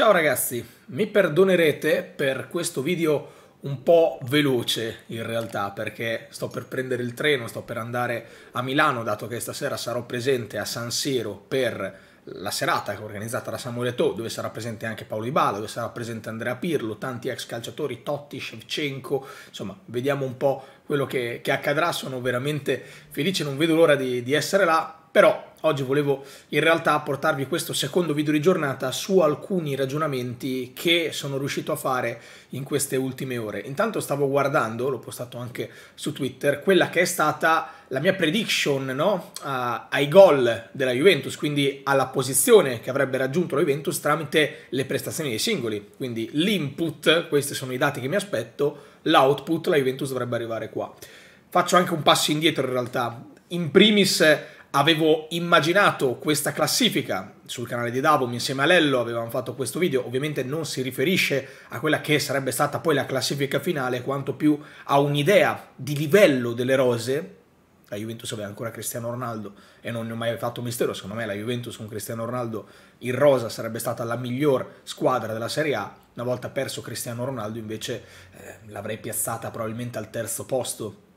Ciao ragazzi, mi perdonerete per questo video un po' veloce in realtà perché sto per prendere il treno, sto per andare a Milano dato che stasera sarò presente a San Siro per la serata organizzata da Samuele To, dove sarà presente anche Paolo Ibala, dove sarà presente Andrea Pirlo, tanti ex calciatori, Totti, Shevchenko, insomma vediamo un po' quello che, che accadrà, sono veramente felice, non vedo l'ora di, di essere là, però oggi volevo in realtà portarvi questo secondo video di giornata su alcuni ragionamenti che sono riuscito a fare in queste ultime ore. Intanto stavo guardando, l'ho postato anche su Twitter, quella che è stata la mia prediction no? uh, ai gol della Juventus, quindi alla posizione che avrebbe raggiunto la Juventus tramite le prestazioni dei singoli, quindi l'input, questi sono i dati che mi aspetto, l'output, la Juventus dovrebbe arrivare qua. Faccio anche un passo indietro in realtà. In primis avevo immaginato questa classifica sul canale di Davom insieme a Lello, avevamo fatto questo video, ovviamente non si riferisce a quella che sarebbe stata poi la classifica finale, quanto più a un'idea di livello delle rose, la Juventus aveva ancora Cristiano Ronaldo e non ne ho mai fatto mistero, secondo me la Juventus con Cristiano Ronaldo in rosa sarebbe stata la miglior squadra della Serie A, una volta perso Cristiano Ronaldo invece eh, l'avrei piazzata probabilmente al terzo posto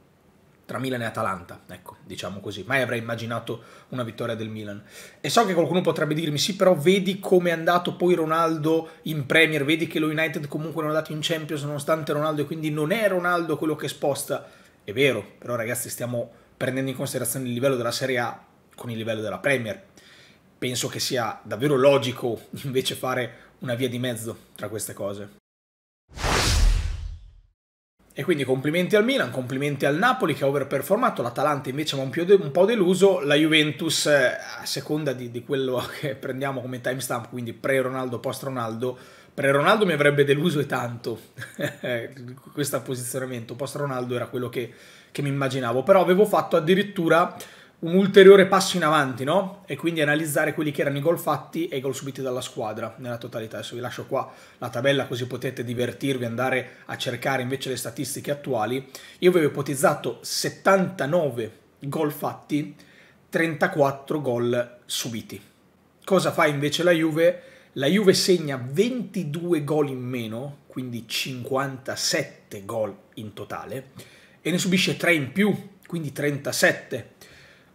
tra Milan e Atalanta, ecco, diciamo così. Mai avrei immaginato una vittoria del Milan. E so che qualcuno potrebbe dirmi, sì, però vedi come è andato poi Ronaldo in Premier, vedi che lo United comunque non è andato in Champions nonostante Ronaldo e quindi non è Ronaldo quello che sposta. È vero, però ragazzi stiamo prendendo in considerazione il livello della Serie A con il livello della Premier. Penso che sia davvero logico invece fare una via di mezzo tra queste cose. E quindi complimenti al Milan, complimenti al Napoli che ha overperformato, l'Atalanta invece mi ha un po' deluso, la Juventus eh, a seconda di, di quello che prendiamo come timestamp, quindi pre-Ronaldo, post-Ronaldo, pre-Ronaldo mi avrebbe deluso e tanto questo posizionamento, post-Ronaldo era quello che, che mi immaginavo, però avevo fatto addirittura un ulteriore passo in avanti, no? E quindi analizzare quelli che erano i gol fatti e i gol subiti dalla squadra nella totalità. Adesso vi lascio qua la tabella così potete divertirvi, andare a cercare invece le statistiche attuali. Io avevo ipotizzato 79 gol fatti, 34 gol subiti. Cosa fa invece la Juve? La Juve segna 22 gol in meno, quindi 57 gol in totale, e ne subisce 3 in più, quindi 37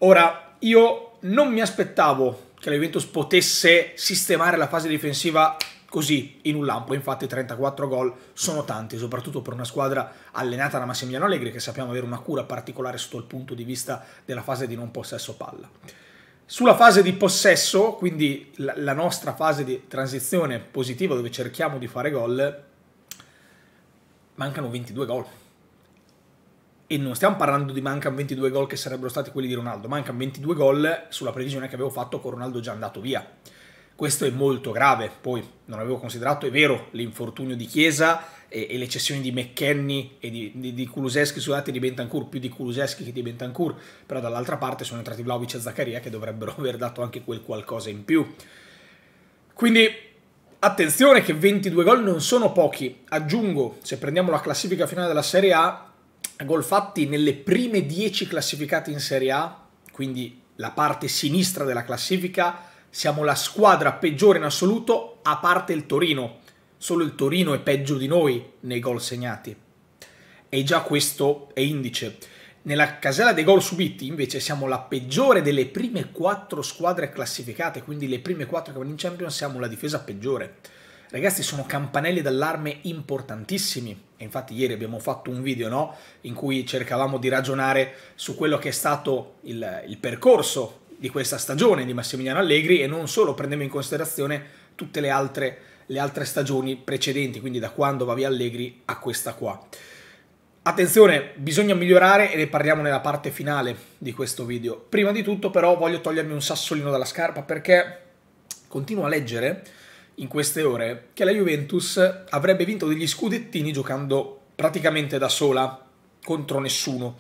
Ora, io non mi aspettavo che la Juventus potesse sistemare la fase difensiva così in un lampo, infatti 34 gol sono tanti, soprattutto per una squadra allenata da Massimiliano Allegri che sappiamo avere una cura particolare sotto il punto di vista della fase di non possesso palla. Sulla fase di possesso, quindi la nostra fase di transizione positiva dove cerchiamo di fare gol, mancano 22 gol e non stiamo parlando di mancano 22 gol che sarebbero stati quelli di Ronaldo, mancano 22 gol sulla previsione che avevo fatto con Ronaldo già andato via. Questo è molto grave, poi non avevo considerato, è vero, l'infortunio di Chiesa e, e le cessioni di McKenny e di, di, di Kuluseschi, scusate, di Bentancur, più di Kuluseschi che di Bentancur, però dall'altra parte sono entrati Vlaovic e Zaccaria che dovrebbero aver dato anche quel qualcosa in più. Quindi attenzione che 22 gol non sono pochi, aggiungo, se prendiamo la classifica finale della Serie A, gol fatti nelle prime 10 classificate in Serie A, quindi la parte sinistra della classifica, siamo la squadra peggiore in assoluto, a parte il Torino. Solo il Torino è peggio di noi nei gol segnati. E già questo è indice. Nella casella dei gol subiti, invece, siamo la peggiore delle prime 4 squadre classificate, quindi le prime 4 che vanno in Champions siamo la difesa peggiore. Ragazzi, sono campanelli d'allarme importantissimi. E infatti ieri abbiamo fatto un video no? in cui cercavamo di ragionare su quello che è stato il, il percorso di questa stagione di Massimiliano Allegri e non solo prendiamo in considerazione tutte le altre, le altre stagioni precedenti, quindi da quando va via Allegri a questa qua. Attenzione, bisogna migliorare e ne parliamo nella parte finale di questo video. Prima di tutto però voglio togliermi un sassolino dalla scarpa perché continuo a leggere in queste ore che la Juventus avrebbe vinto degli scudettini giocando praticamente da sola contro nessuno.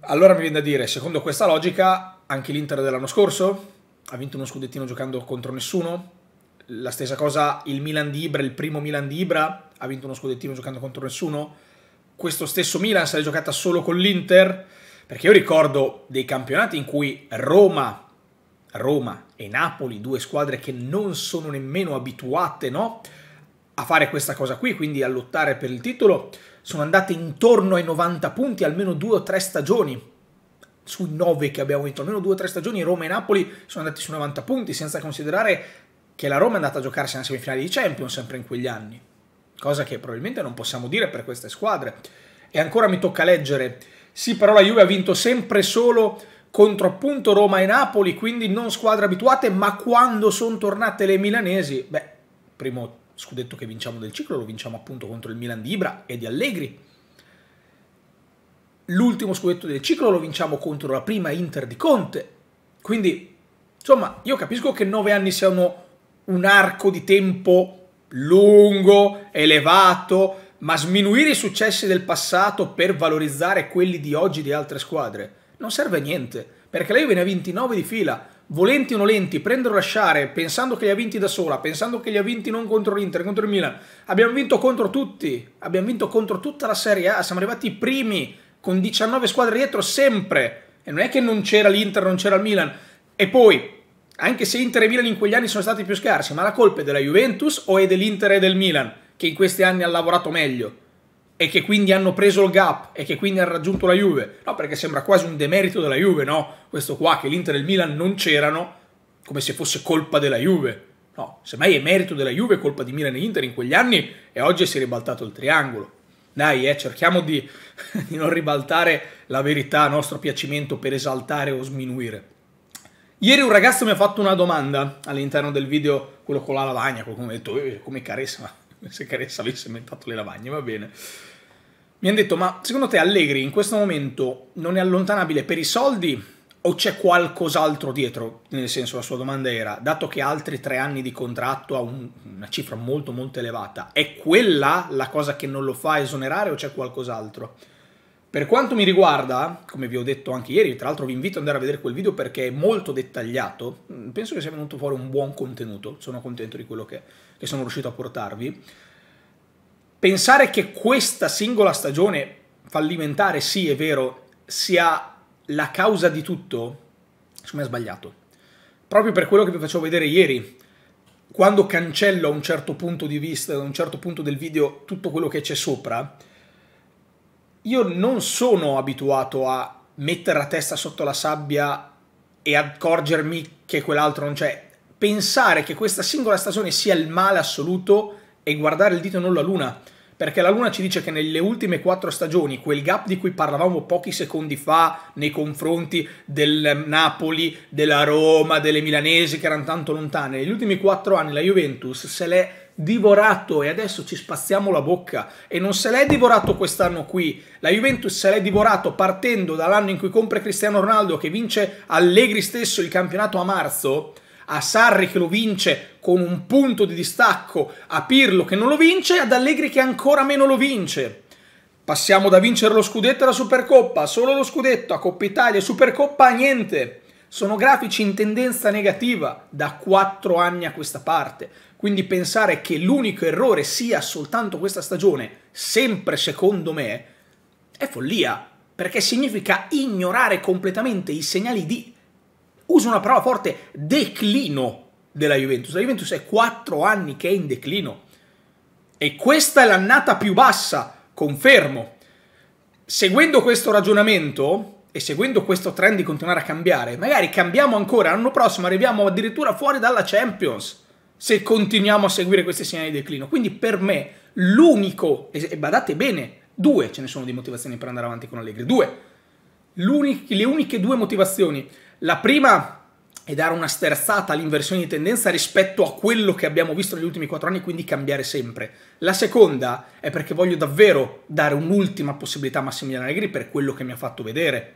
Allora mi viene da dire, secondo questa logica, anche l'Inter dell'anno scorso ha vinto uno scudettino giocando contro nessuno. La stessa cosa il Milan di Ibra, il primo Milan di Ibra, ha vinto uno scudettino giocando contro nessuno. Questo stesso Milan sarebbe giocata solo con l'Inter, perché io ricordo dei campionati in cui Roma Roma e Napoli, due squadre che non sono nemmeno abituate no, a fare questa cosa qui, quindi a lottare per il titolo, sono andate intorno ai 90 punti almeno due o tre stagioni sui 9 che abbiamo vinto, almeno due o tre stagioni Roma e Napoli sono andati su 90 punti, senza considerare che la Roma è andata a giocarsi nella semifinale di Champions sempre in quegli anni, cosa che probabilmente non possiamo dire per queste squadre. E ancora mi tocca leggere, sì però la Juve ha vinto sempre solo contro appunto Roma e Napoli, quindi non squadre abituate, ma quando sono tornate le milanesi, beh, primo scudetto che vinciamo del ciclo lo vinciamo appunto contro il Milan di Ibra e di Allegri. L'ultimo scudetto del ciclo lo vinciamo contro la prima Inter di Conte. Quindi, insomma, io capisco che nove anni siano un arco di tempo lungo, elevato, ma sminuire i successi del passato per valorizzare quelli di oggi di altre squadre non serve a niente, perché lei ve ne ha vinti 9 di fila, volenti o nolenti, prendere o lasciare, pensando che li ha vinti da sola, pensando che li ha vinti non contro l'Inter, contro il Milan, abbiamo vinto contro tutti, abbiamo vinto contro tutta la Serie A, siamo arrivati i primi con 19 squadre dietro sempre, e non è che non c'era l'Inter, non c'era il Milan, e poi, anche se Inter e Milan in quegli anni sono stati più scarsi, ma la colpa è della Juventus o è dell'Inter e del Milan, che in questi anni ha lavorato meglio? e che quindi hanno preso il gap e che quindi hanno raggiunto la Juve. No, perché sembra quasi un demerito della Juve, no? Questo qua che l'Inter e il Milan non c'erano come se fosse colpa della Juve. No, semmai è merito della Juve, colpa di Milan e Inter in quegli anni e oggi si è ribaltato il triangolo. Dai, eh, cerchiamo di, di non ribaltare la verità a nostro piacimento per esaltare o sminuire. Ieri un ragazzo mi ha fatto una domanda all'interno del video, quello con la lavagna, come ho detto, eh, come carissima se Caressa avesse inventato le lavagne, va bene. Mi hanno detto, ma secondo te Allegri in questo momento non è allontanabile per i soldi o c'è qualcos'altro dietro? Nel senso, la sua domanda era, dato che altri tre anni di contratto ha un, una cifra molto molto elevata, è quella la cosa che non lo fa esonerare o c'è qualcos'altro? Per quanto mi riguarda, come vi ho detto anche ieri, tra l'altro vi invito ad andare a vedere quel video perché è molto dettagliato, mm, penso che sia venuto fuori un buon contenuto, sono contento di quello che, che sono riuscito a portarvi. Pensare che questa singola stagione fallimentare, sì è vero, sia la causa di tutto, secondo me è sbagliato. Proprio per quello che vi facevo vedere ieri, quando cancello a un certo punto di vista, da un certo punto del video, tutto quello che c'è sopra, io non sono abituato a mettere la testa sotto la sabbia e accorgermi che quell'altro non c'è. Pensare che questa singola stagione sia il male assoluto e guardare il dito e non la luna, perché la luna ci dice che nelle ultime quattro stagioni quel gap di cui parlavamo pochi secondi fa nei confronti del Napoli, della Roma, delle milanesi che erano tanto lontane, negli ultimi quattro anni la Juventus se l'è divorato e adesso ci spazziamo la bocca e non se l'è divorato quest'anno qui. La Juventus se l'è divorato partendo dall'anno in cui compra Cristiano Ronaldo che vince Allegri stesso il campionato a marzo, a Sarri che lo vince con un punto di distacco, a Pirlo che non lo vince, ad Allegri che ancora meno lo vince. Passiamo da vincere lo scudetto alla Supercoppa, solo lo scudetto, a Coppa Italia e Supercoppa a niente. Sono grafici in tendenza negativa da 4 anni a questa parte, quindi pensare che l'unico errore sia soltanto questa stagione, sempre secondo me, è follia, perché significa ignorare completamente i segnali di, uso una parola forte, declino della Juventus. La Juventus è 4 anni che è in declino e questa è l'annata più bassa, confermo. Seguendo questo ragionamento, e seguendo questo trend di continuare a cambiare, magari cambiamo ancora, l'anno prossimo arriviamo addirittura fuori dalla Champions se continuiamo a seguire questi segnali di declino. Quindi per me l'unico, e badate bene, due ce ne sono di motivazioni per andare avanti con Allegri, due, le uniche due motivazioni. La prima è dare una sterzata all'inversione di tendenza rispetto a quello che abbiamo visto negli ultimi quattro anni, quindi cambiare sempre. La seconda è perché voglio davvero dare un'ultima possibilità a Massimiliano Allegri per quello che mi ha fatto vedere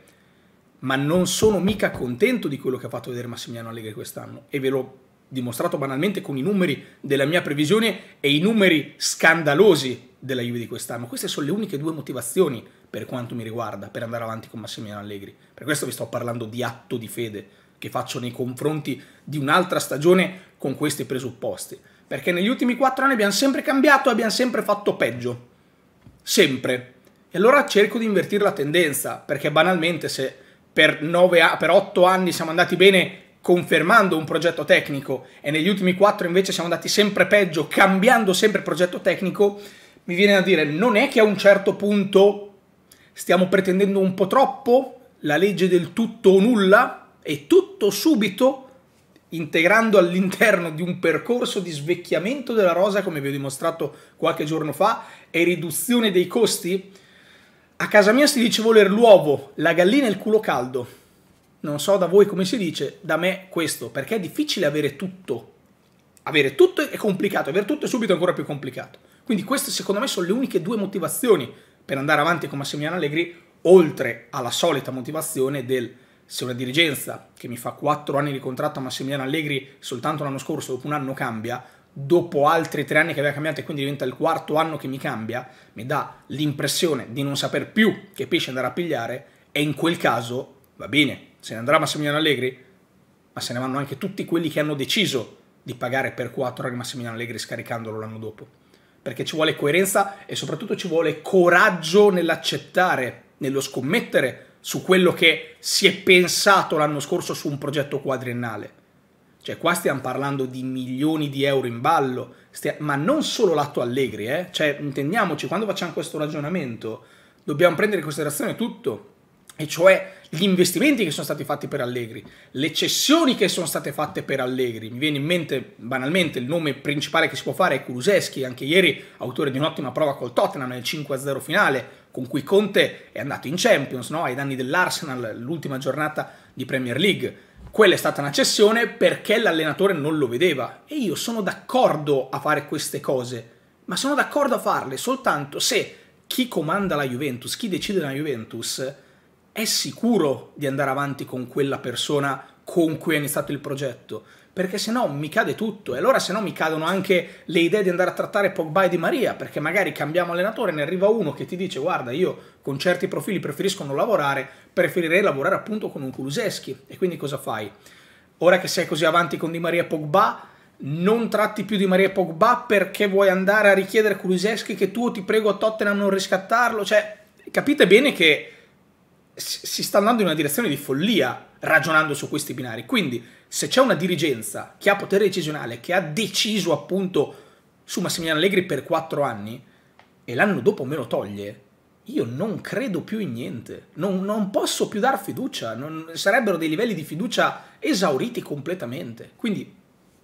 ma non sono mica contento di quello che ha fatto vedere Massimiliano Allegri quest'anno e ve l'ho dimostrato banalmente con i numeri della mia previsione e i numeri scandalosi della Juve di quest'anno. Queste sono le uniche due motivazioni per quanto mi riguarda per andare avanti con Massimiliano Allegri. Per questo vi sto parlando di atto di fede che faccio nei confronti di un'altra stagione con questi presupposti. Perché negli ultimi quattro anni abbiamo sempre cambiato e abbiamo sempre fatto peggio. Sempre. E allora cerco di invertire la tendenza, perché banalmente se per, nove, per otto anni siamo andati bene confermando un progetto tecnico e negli ultimi quattro invece siamo andati sempre peggio, cambiando sempre progetto tecnico, mi viene da dire non è che a un certo punto stiamo pretendendo un po' troppo la legge del tutto o nulla e tutto subito integrando all'interno di un percorso di svecchiamento della rosa, come vi ho dimostrato qualche giorno fa, e riduzione dei costi? A casa mia si dice voler l'uovo, la gallina e il culo caldo. Non so da voi come si dice, da me questo, perché è difficile avere tutto. Avere tutto è complicato, avere tutto è subito ancora più complicato. Quindi queste secondo me sono le uniche due motivazioni per andare avanti con Massimiliano Allegri, oltre alla solita motivazione del se una dirigenza che mi fa 4 anni di contratto a Massimiliano Allegri soltanto l'anno scorso, dopo un anno cambia, dopo altri tre anni che aveva cambiato e quindi diventa il quarto anno che mi cambia, mi dà l'impressione di non saper più che pesce andare a pigliare e in quel caso va bene, se ne andrà Massimiliano Allegri, ma se ne vanno anche tutti quelli che hanno deciso di pagare per quattro anni Massimiliano Allegri scaricandolo l'anno dopo. Perché ci vuole coerenza e soprattutto ci vuole coraggio nell'accettare, nello scommettere su quello che si è pensato l'anno scorso su un progetto quadriennale cioè qua stiamo parlando di milioni di euro in ballo, stia... ma non solo l'atto Allegri, eh? Cioè intendiamoci, quando facciamo questo ragionamento dobbiamo prendere in considerazione tutto, e cioè gli investimenti che sono stati fatti per Allegri, le cessioni che sono state fatte per Allegri. Mi viene in mente banalmente il nome principale che si può fare è Kuluseschi, anche ieri autore di un'ottima prova col Tottenham nel 5-0 finale, con cui Conte è andato in Champions, no? ai danni dell'Arsenal, l'ultima giornata di Premier League. Quella è stata una cessione perché l'allenatore non lo vedeva e io sono d'accordo a fare queste cose, ma sono d'accordo a farle soltanto se chi comanda la Juventus, chi decide la Juventus, è sicuro di andare avanti con quella persona con cui è iniziato il progetto perché se no mi cade tutto e allora se no mi cadono anche le idee di andare a trattare Pogba e Di Maria, perché magari cambiamo allenatore, e ne arriva uno che ti dice guarda io con certi profili preferisco non lavorare, preferirei lavorare appunto con un Kuluseschi e quindi cosa fai? Ora che sei così avanti con Di Maria e Pogba, non tratti più di Maria Pogba perché vuoi andare a richiedere Kuluseschi che tu ti prego a Tottenham non riscattarlo, cioè capite bene che si sta andando in una direzione di follia ragionando su questi binari. Quindi, se c'è una dirigenza che ha potere decisionale, che ha deciso appunto su Massimiliano Allegri per quattro anni, e l'anno dopo me lo toglie, io non credo più in niente, non, non posso più dar fiducia, non, sarebbero dei livelli di fiducia esauriti completamente. Quindi,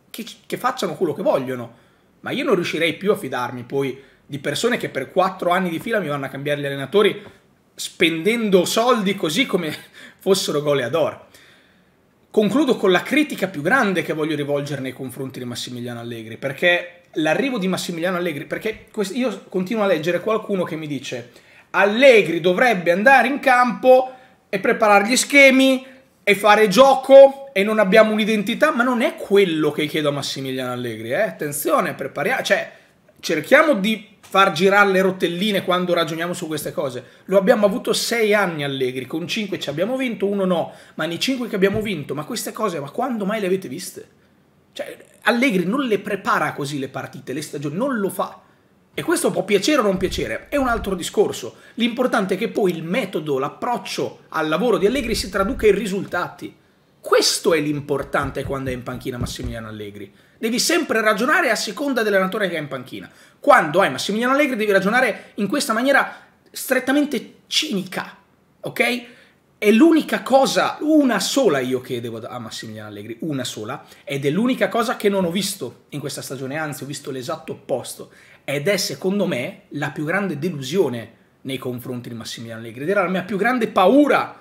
che, che facciano quello che vogliono, ma io non riuscirei più a fidarmi poi di persone che per quattro anni di fila mi vanno a cambiare gli allenatori spendendo soldi così come fossero goleador. Concludo con la critica più grande che voglio rivolgere nei confronti di Massimiliano Allegri, perché l'arrivo di Massimiliano Allegri, perché io continuo a leggere qualcuno che mi dice Allegri dovrebbe andare in campo e preparare gli schemi e fare gioco e non abbiamo un'identità, ma non è quello che chiedo a Massimiliano Allegri, eh? attenzione, prepariamo, cioè cerchiamo di far girare le rotelline quando ragioniamo su queste cose. Lo abbiamo avuto sei anni Allegri, con cinque ci abbiamo vinto, uno no, ma nei cinque che abbiamo vinto, ma queste cose, ma quando mai le avete viste? Cioè, Allegri non le prepara così le partite, le stagioni, non lo fa. E questo può piacere o non piacere, è un altro discorso. L'importante è che poi il metodo, l'approccio al lavoro di Allegri si traduca in risultati. Questo è l'importante quando è in panchina Massimiliano Allegri devi sempre ragionare a seconda dell'allenatore che hai in panchina. Quando hai Massimiliano Allegri devi ragionare in questa maniera strettamente cinica, ok? È l'unica cosa, una sola io che a Massimiliano Allegri, una sola, ed è l'unica cosa che non ho visto in questa stagione, anzi ho visto l'esatto opposto, ed è secondo me la più grande delusione nei confronti di Massimiliano Allegri, ed era la mia più grande paura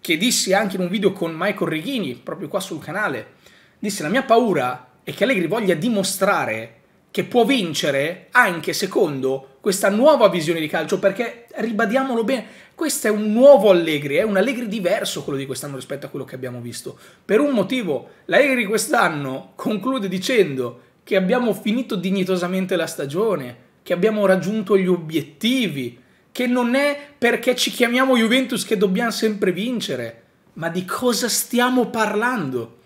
che dissi anche in un video con Michael Reghini, proprio qua sul canale, disse la mia paura e che Allegri voglia dimostrare che può vincere anche secondo questa nuova visione di calcio, perché ribadiamolo bene, questo è un nuovo Allegri, è un Allegri diverso quello di quest'anno rispetto a quello che abbiamo visto. Per un motivo, l'Allegri quest'anno conclude dicendo che abbiamo finito dignitosamente la stagione, che abbiamo raggiunto gli obiettivi, che non è perché ci chiamiamo Juventus che dobbiamo sempre vincere. Ma di cosa stiamo parlando?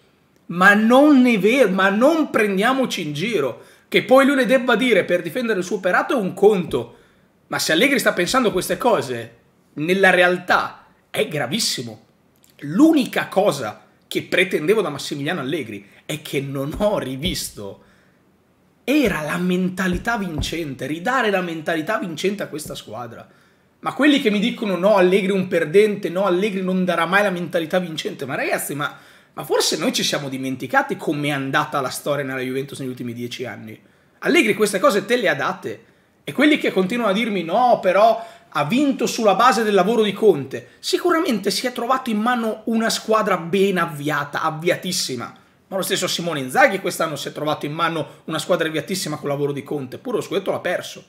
ma non è vero, ma non prendiamoci in giro. Che poi lui le debba dire per difendere il suo operato è un conto, ma se Allegri sta pensando queste cose, nella realtà è gravissimo. L'unica cosa che pretendevo da Massimiliano Allegri è che non ho rivisto era la mentalità vincente, ridare la mentalità vincente a questa squadra. Ma quelli che mi dicono no, Allegri è un perdente, no, Allegri non darà mai la mentalità vincente, ma ragazzi, ma ma forse noi ci siamo dimenticati com'è andata la storia nella Juventus negli ultimi dieci anni. Allegri queste cose te le ha date. E quelli che continuano a dirmi no, però ha vinto sulla base del lavoro di Conte, sicuramente si è trovato in mano una squadra ben avviata, avviatissima. Ma lo stesso Simone Inzaghi quest'anno si è trovato in mano una squadra avviatissima col lavoro di Conte, pure lo scudetto l'ha perso.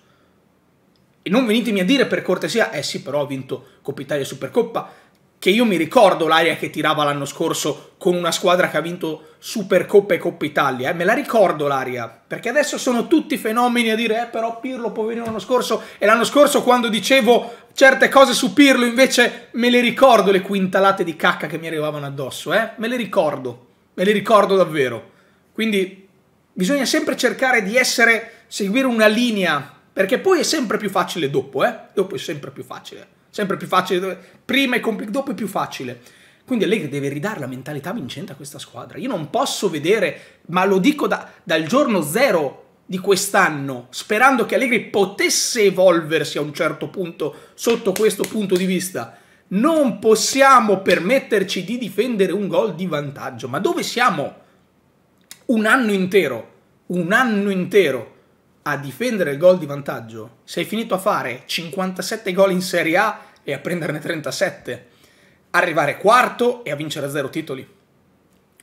E non venitemi a dire per cortesia, eh sì però ha vinto Coppa Italia e Supercoppa, che io mi ricordo l'aria che tirava l'anno scorso con una squadra che ha vinto Supercoppa e Coppa Italia, eh? me la ricordo l'aria, perché adesso sono tutti fenomeni a dire eh, però Pirlo può venire l'anno scorso e l'anno scorso quando dicevo certe cose su Pirlo invece me le ricordo le quintalate di cacca che mi arrivavano addosso, eh? me le ricordo, me le ricordo davvero. Quindi bisogna sempre cercare di essere, seguire una linea, perché poi è sempre più facile dopo, eh? dopo è sempre più facile. Sempre più facile. Prima e compl- dopo è più facile. Quindi Allegri deve ridare la mentalità vincente a questa squadra. Io non posso vedere, ma lo dico da, dal giorno zero di quest'anno, sperando che Allegri potesse evolversi a un certo punto sotto questo punto di vista. Non possiamo permetterci di difendere un gol di vantaggio. Ma dove siamo? Un anno intero. Un anno intero a difendere il gol di vantaggio, sei finito a fare 57 gol in Serie A e a prenderne 37, arrivare quarto e a vincere zero titoli.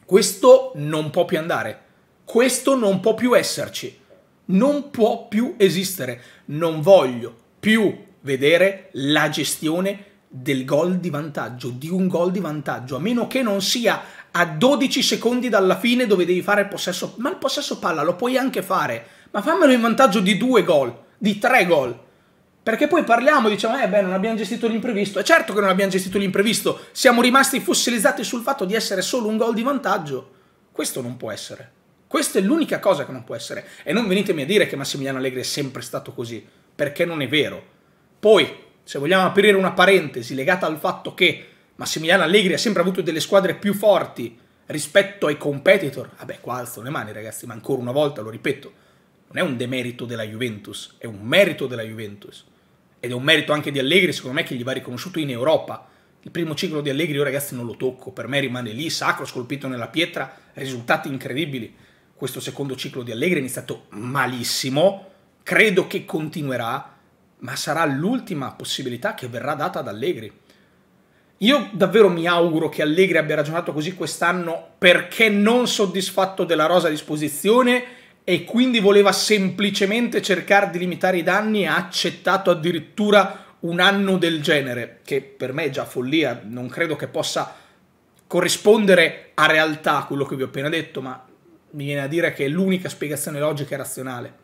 Questo non può più andare. Questo non può più esserci. Non può più esistere. Non voglio più vedere la gestione del gol di vantaggio, di un gol di vantaggio, a meno che non sia a 12 secondi dalla fine dove devi fare il possesso, ma il possesso palla lo puoi anche fare, ma fammelo in vantaggio di due gol, di tre gol. Perché poi parliamo, diciamo, eh beh, non abbiamo gestito l'imprevisto. È certo che non abbiamo gestito l'imprevisto, siamo rimasti fossilizzati sul fatto di essere solo un gol di vantaggio. Questo non può essere. Questa è l'unica cosa che non può essere. E non venitemi a dire che Massimiliano Allegri è sempre stato così, perché non è vero. Poi, se vogliamo aprire una parentesi legata al fatto che Massimiliano Allegri ha sempre avuto delle squadre più forti rispetto ai competitor, vabbè, qua alzo le mani ragazzi, ma ancora una volta lo ripeto, non è un demerito della Juventus, è un merito della Juventus. Ed è un merito anche di Allegri, secondo me, che gli va riconosciuto in Europa. Il primo ciclo di Allegri io ragazzi non lo tocco, per me rimane lì, sacro, scolpito nella pietra, risultati incredibili. Questo secondo ciclo di Allegri è iniziato malissimo, credo che continuerà, ma sarà l'ultima possibilità che verrà data ad Allegri. Io davvero mi auguro che Allegri abbia ragionato così quest'anno perché non soddisfatto della rosa a disposizione e quindi voleva semplicemente cercare di limitare i danni, ha accettato addirittura un anno del genere, che per me è già follia, non credo che possa corrispondere a realtà quello che vi ho appena detto, ma mi viene a dire che è l'unica spiegazione logica e razionale.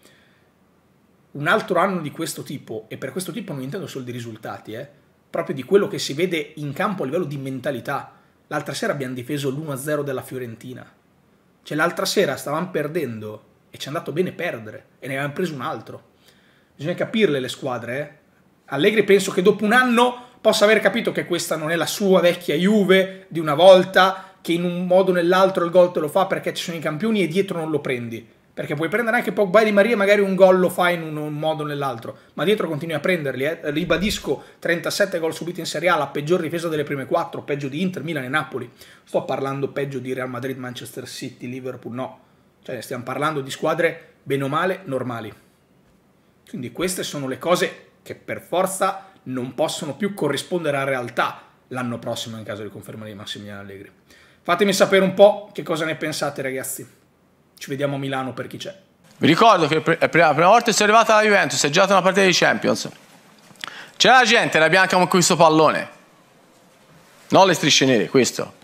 Un altro anno di questo tipo, e per questo tipo non intendo solo di risultati, eh, proprio di quello che si vede in campo a livello di mentalità. L'altra sera abbiamo difeso l'1-0 della Fiorentina. Cioè l'altra sera stavamo perdendo e ci è andato bene perdere e ne abbiamo preso un altro. Bisogna capirle le squadre. Eh? Allegri penso che dopo un anno possa aver capito che questa non è la sua vecchia Juve di una volta, che in un modo o nell'altro il gol te lo fa perché ci sono i campioni e dietro non lo prendi. Perché puoi prendere anche Pogba di Maria, magari un gol lo fa in un modo o nell'altro, ma dietro continui a prenderli. Eh? Ribadisco, 37 gol subiti in Serie A, la peggior difesa delle prime 4, peggio di Inter, Milan e Napoli. Sto parlando peggio di Real Madrid, Manchester City, Liverpool, no cioè stiamo parlando di squadre bene o male normali. Quindi queste sono le cose che per forza non possono più corrispondere alla realtà l'anno prossimo in caso di conferma di Massimiliano Allegri. Fatemi sapere un po' che cosa ne pensate ragazzi. Ci vediamo a Milano per chi c'è. Vi ricordo che la prima, volta che sono arrivata alla Juventus, è girato una partita di Champions. C'era la gente, era bianca con questo pallone. Non le strisce nere, questo.